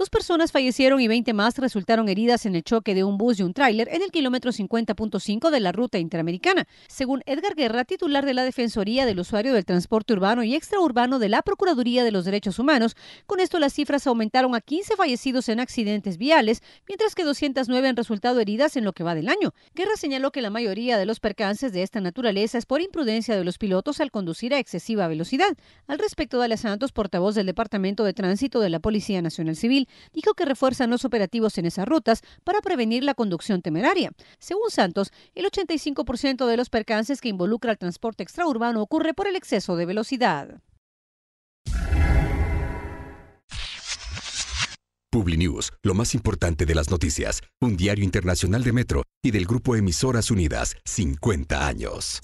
Dos personas fallecieron y 20 más resultaron heridas en el choque de un bus y un tráiler en el kilómetro 50.5 de la ruta interamericana, según Edgar Guerra, titular de la Defensoría del Usuario del Transporte Urbano y Extraurbano de la Procuraduría de los Derechos Humanos. Con esto las cifras aumentaron a 15 fallecidos en accidentes viales, mientras que 209 han resultado heridas en lo que va del año. Guerra señaló que la mayoría de los percances de esta naturaleza es por imprudencia de los pilotos al conducir a excesiva velocidad. Al respecto, Dale Santos, portavoz del Departamento de Tránsito de la Policía Nacional Civil, dijo que refuerzan los operativos en esas rutas para prevenir la conducción temeraria. Según Santos, el 85% de los percances que involucra el transporte extraurbano ocurre por el exceso de velocidad. PubliNews, lo más importante de las noticias, un diario internacional de Metro y del grupo Emisoras Unidas, 50 años.